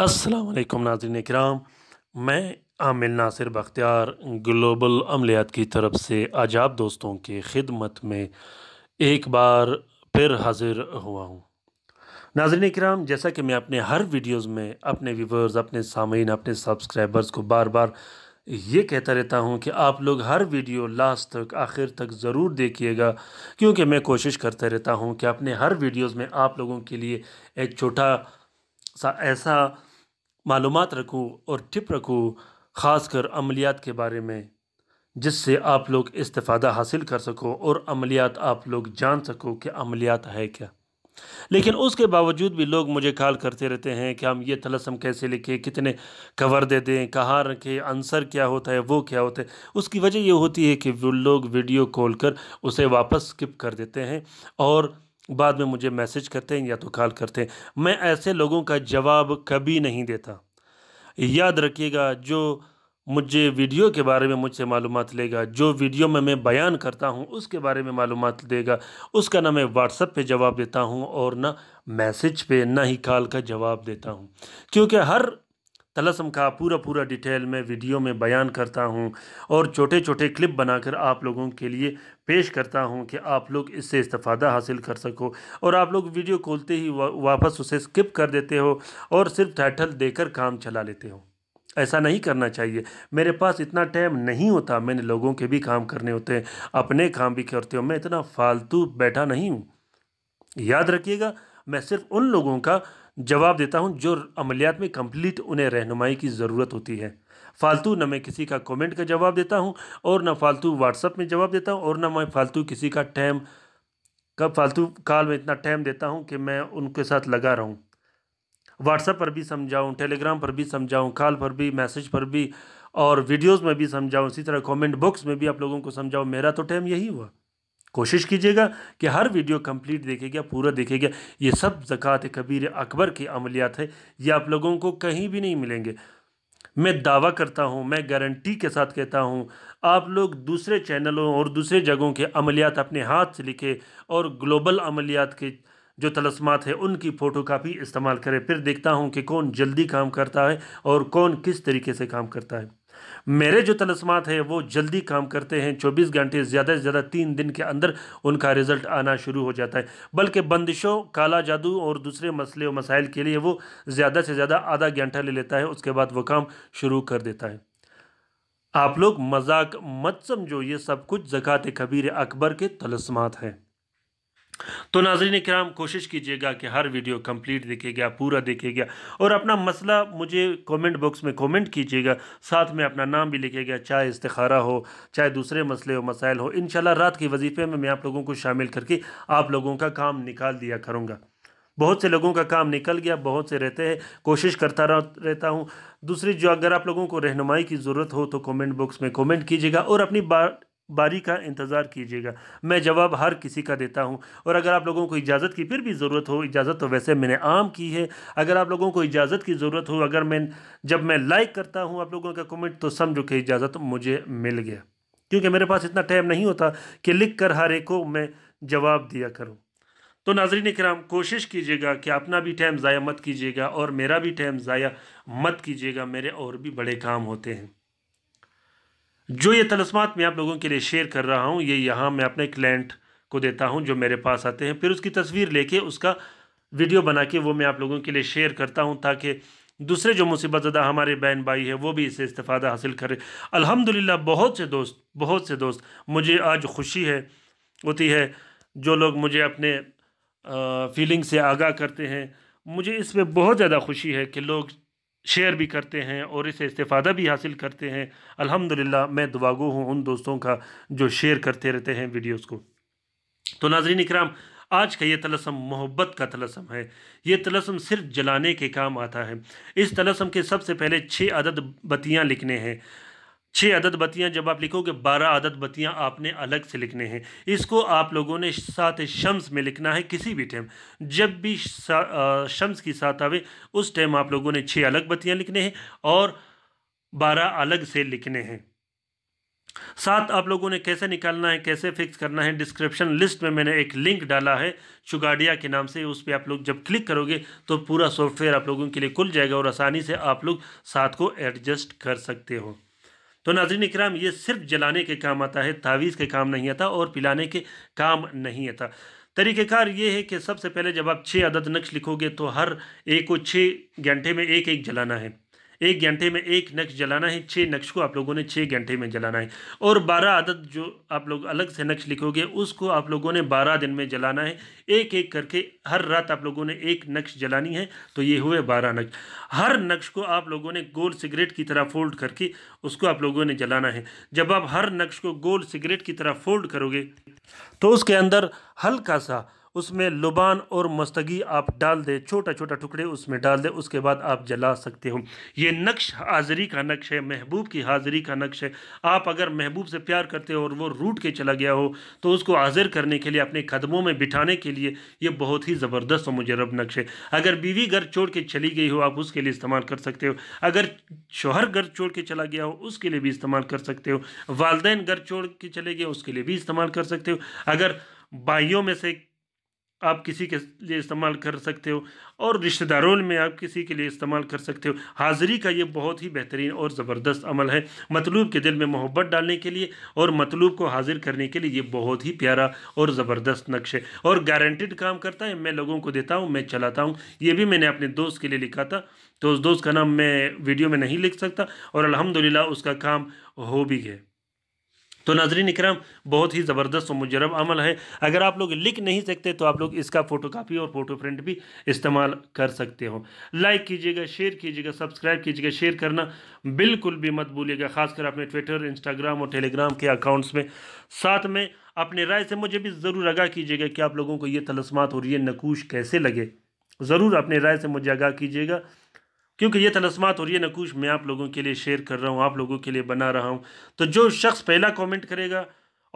असलकम नाजरन कराम मैं आमिल नासिर बख्तियार ग्लोबल अमलियात की तरफ से आज आप दोस्तों के ख़िदमत में एक बार फिर हाजिर हुआ हूँ नाजरन कराम जैसा कि मैं अपने हर वीडियोज़ में अपने व्यूवर्स अपने सामीन अपने सब्सक्राइबर्स को बार बार ये कहता रहता हूँ कि आप लोग हर वीडियो लास्ट तक आखिर तक ज़रूर देखिएगा क्योंकि मैं कोशिश करता रहता हूँ कि अपने हर वीडियोज़ में आप लोगों के लिए एक छोटा सा ऐसा मालूम रखूँ और टिप रखूँ ख़ास कर अमलियात के बारे में जिससे आप लोग इस्ता हासिल कर सको और अमलियात आप लोग जान सको कि अमलियात है क्या लेकिन उसके बावजूद भी लोग मुझे कॉल करते रहते हैं कि हम ये तलसम कैसे लिखें कितने कवर दे दें कहाँ रखें आंसर क्या होता है वो क्या होता है उसकी वजह ये होती है कि वो लोग वीडियो कॉल कर उसे वापस स्किप कर देते हैं और बाद में मुझे मैसेज करते हैं या तो कॉल करते हैं मैं ऐसे लोगों का जवाब कभी नहीं देता याद रखिएगा जो मुझे वीडियो के बारे में मुझसे मालूम लेगा जो वीडियो में मैं बयान करता हूँ उसके बारे में मालूम देगा उसका ना मैं व्हाट्सअप पे जवाब देता हूँ और ना मैसेज पे ना ही कॉल का जवाब देता हूँ क्योंकि हर तलसम का पूरा पूरा डिटेल मैं वीडियो में बयान करता हूँ और छोटे छोटे क्लिप बनाकर आप लोगों के लिए पेश करता हूँ कि आप लोग इससे इस्ता हासिल कर सको और आप लोग वीडियो खोलते ही वापस उसे स्किप कर देते हो और सिर्फ टाइटल देकर काम चला लेते हो ऐसा नहीं करना चाहिए मेरे पास इतना टाइम नहीं होता मैंने लोगों के भी काम करने होते हैं अपने काम भी करते हो मैं इतना फालतू बैठा नहीं हूँ याद रखिएगा मैं सिर्फ उन लोगों का जवाब देता हूँ जो अमलियात में कम्प्लीट उन्हें रहनुमाई की ज़रूरत होती है फालतू न मैं किसी का कमेंट का जवाब देता हूँ और ना फालतू व्हाट्सअप में जवाब देता हूँ और ना मैं फालतू किसी का टाइम का फालतू काल में इतना टाइम देता हूँ कि मैं उनके साथ लगा रहूँ व्हाट्सअप पर भी समझाऊँ टेलीग्राम पर भी समझाऊँ कॉल पर भी मैसेज पर भी और वीडियोस में भी समझाऊँ इसी तरह कमेंट बॉक्स में भी आप लोगों को समझाऊँ मेरा तो टाइम यही हुआ कोशिश कीजिएगा कि हर वीडियो कंप्लीट देखेगा पूरा देखेगा ये सब जक़ात कबीर अकबर के अमलियात है ये आप लोगों को कहीं भी नहीं मिलेंगे मैं दावा करता हूँ मैं गारंटी के साथ कहता हूँ आप लोग दूसरे चैनलों और दूसरे जगहों के अमलियात अपने हाथ से लिखे और ग्लोबल अमलियात के जो तलस्मात है उनकी फ़ोटो कापी इस्तेमाल करें फिर देखता हूँ कि कौन जल्दी काम करता है और कौन किस तरीके से काम करता है मेरे जो तलस्मात है वो जल्दी काम करते हैं चौबीस घंटे ज़्यादा से ज़्यादा तीन दिन के अंदर उनका रिज़ल्ट आना शुरू हो जाता है बल्कि बंदिशों काला जादू और दूसरे मसले और मसाइल के लिए वो ज़्यादा से ज़्यादा आधा घंटा ले लेता है उसके बाद वो काम शुरू कर देता है आप लोग मजाक मत समझो ये सब कुछ जक़ात कबीर अकबर के तलस्मात हैं तो नाजरीन कराम कोशिश कीजिएगा कि हर वीडियो कंप्लीट देखेगा पूरा देखेगा और अपना मसला मुझे कमेंट बॉक्स में कमेंट कीजिएगा साथ में अपना नाम भी लिखेगा चाहे इस्तारा हो चाहे दूसरे मसले हो मसाइल हो इन रात के वजीफ़े में मैं आप लोगों को शामिल करके आप लोगों का काम निकाल दिया करूँगा बहुत से लोगों का काम निकल गया बहुत से रहते हैं कोशिश करता रहता हूँ दूसरी जो अगर आप लोगों को रहनुमाई की ज़रूरत हो तो कमेंट बॉक्स में कमेंट कीजिएगा और अपनी बात बारी का इंतज़ार कीजिएगा मैं जवाब हर किसी का देता हूं और अगर आप लोगों को इजाज़त की फिर भी ज़रूरत हो इजाज़त तो वैसे मैंने आम की है अगर आप लोगों को इजाज़त की ज़रूरत हो अगर मैं जब मैं लाइक करता हूं आप लोगों का कमेंट तो समझो कि इजाज़त मुझे मिल गया क्योंकि मेरे पास इतना टाइम नहीं होता कि लिख कर हर एक को मैं जवाब दिया करूँ तो नाजरीन कराम कोशिश कीजिएगा कि अपना भी टाइम ज़ाया मत कीजिएगा और मेरा भी टाइम ज़ाया मत कीजिएगा मेरे और भी बड़े काम होते हैं जो ये तलस्मात मैं आप लोगों के लिए शेयर कर रहा हूँ ये यहाँ मैं अपने क्लाइंट को देता हूँ जो मेरे पास आते हैं फिर उसकी तस्वीर लेके उसका वीडियो बना के वो मैं आप लोगों के लिए शेयर करता हूँ ताकि दूसरे जो मुसीबत ज़दा हमारे बहन भाई है वो भी इससे इस्तादा हासिल करें अल्हम्दुलिल्लाह बहुत से दोस्त बहुत से दोस्त मुझे आज खुशी है होती है जो लोग मुझे अपने फीलिंग से आगाह करते हैं मुझे इस पर बहुत ज़्यादा खुशी है कि लोग शेयर भी करते हैं और इसे इस्तेफादा भी हासिल करते हैं अल्हम्दुलिल्लाह मैं दुआगो हूँ उन दोस्तों का जो शेयर करते रहते हैं वीडियोस को तो नाजरीन इकराम आज का ये तलसम मोहब्बत का तलसम है ये तलसम सिर्फ जलाने के काम आता है इस तलसम के सबसे पहले छः अदद बतियाँ लिखने हैं छः अदद बतियाँ जब आप लिखोगे बारह अदद बतियाँ आपने अलग से लिखने हैं इसको आप लोगों ने साथ शम्स में लिखना है किसी भी टाइम जब भी शम्स की साथ आवे उस टाइम आप लोगों ने छः अलग बतियाँ लिखने हैं और बारह अलग से लिखने हैं साथ आप लोगों ने कैसे निकालना है कैसे फिक्स करना है डिस्क्रिप्शन लिस्ट में मैंने एक लिंक डाला है चुगाडिया के नाम से उस पर आप लोग जब क्लिक करोगे तो पूरा सॉफ्टवेयर आप लोगों के लिए खुल जाएगा और आसानी से आप लोग साथ को एडजस्ट कर सकते हो तो नाजरन कराम ये सिर्फ जलाने के काम आता है तावीज़ के काम नहीं आता और पिलाने के काम नहीं आता तरीक़ेकार ये है कि सबसे पहले जब आप छः अदद नक्श लिखोगे तो हर एक को छः घंटे में एक एक जलाना है एक घंटे में एक नक्श जलाना है छः नक्श को आप लोगों ने छः घंटे में जलाना है और बारह आदत जो आप लोग अलग से नक्श लिखोगे उसको आप लोगों ने बारह दिन में जलाना है एक एक करके हर रात आप लोगों ने एक नक्श जलानी है तो ये हुए बारह नक्श हर नक्श को आप लोगों ने गोल सिगरेट की तरह फोल्ड करके उसको आप लोगों ने जलाना है जब आप हर नक्श को गोल सिगरेट की तरह फोल्ड करोगे तो उसके अंदर हल्का सा उसमें लुबान और मस्तगी आप डाल दें छोटा छोटा टुकड़े उसमें डाल दें उसके बाद आप जला सकते हो ये नक्श हाज़री का नक्श है महबूब की हाजिरी का नक्श है आप अगर महबूब से प्यार करते हो और वो रूट के चला गया हो तो उसको हाजिर करने के लिए अपने कदमों में बिठाने के लिए ये बहुत ही ज़बरदस्त और मुजरब नक्श है अगर बीवी घर छोड़ के चली गई हो आप उसके लिए इस्तेमाल कर सकते हो अगर शोहर घर छोड़ के चला गया हो उसके लिए भी इस्तेमाल कर सकते हो वालदेन घर छोड़ के चले गए उसके लिए भी इस्तेमाल कर सकते हो अगर भाइयों में से आप किसी के लिए इस्तेमाल कर सकते हो और रिश्तेदारों में आप किसी के लिए इस्तेमाल कर सकते हो हाज़िरी का ये बहुत ही बेहतरीन और ज़बरदस्त अमल है मतलूब के दिल में मोहब्बत डालने के लिए और मतलूब को हाजिर करने के लिए ये बहुत ही प्यारा और ज़बरदस्त नक्श है और गारंटिड काम करता है मैं लोगों को देता हूँ मैं चलाता हूँ ये भी मैंने अपने दोस्त के लिए लिखा था तो उस दोस्त का नाम मैं वीडियो में नहीं लिख सकता और अलहमदिल्ला उसका काम हो भी गया तो नाजरीन इकराम बहुत ही ज़बरदस्त और मुजरब अमल है अगर आप लोग लिख नहीं सकते तो आप लोग इसका फ़ोटो कापी और फ़ोटो प्रिंट भी इस्तेमाल कर सकते हो लाइक कीजिएगा शेयर कीजिएगा सब्सक्राइब कीजिएगा शेयर करना बिल्कुल भी मत भूलिएगा खासकर अपने ट्विटर इंस्टाग्राम और टेलीग्राम के अकाउंट्स में साथ में अपने राय से मुझे भी ज़रूर आगाह कीजिएगा कि आप लोगों को ये तलस्मात और ये नकूश कैसे लगे ज़रूर अपने राय से मुझे आगाह कीजिएगा क्योंकि ये तलस्मात और ये नकूश मैं आप लोगों के लिए शेयर कर रहा हूँ आप लोगों के लिए बना रहा हूँ तो जो शख्स पहला कमेंट करेगा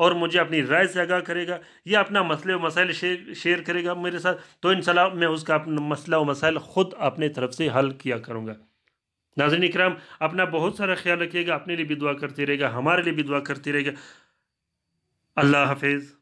और मुझे अपनी राय से आगाह करेगा या अपना मसले व मसाइल शेयर शेयर करेगा मेरे साथ तो इन मैं उसका अपना मसला व मसाइल ख़ुद अपने तरफ से हल किया करूँगा नाजन इक्राम अपना बहुत सारा ख्याल रखिएगा अपने लिए भी दुआ करते रहेगा हमारे लिए भी दुआ करते रहेगा अल्लाह हाफिज़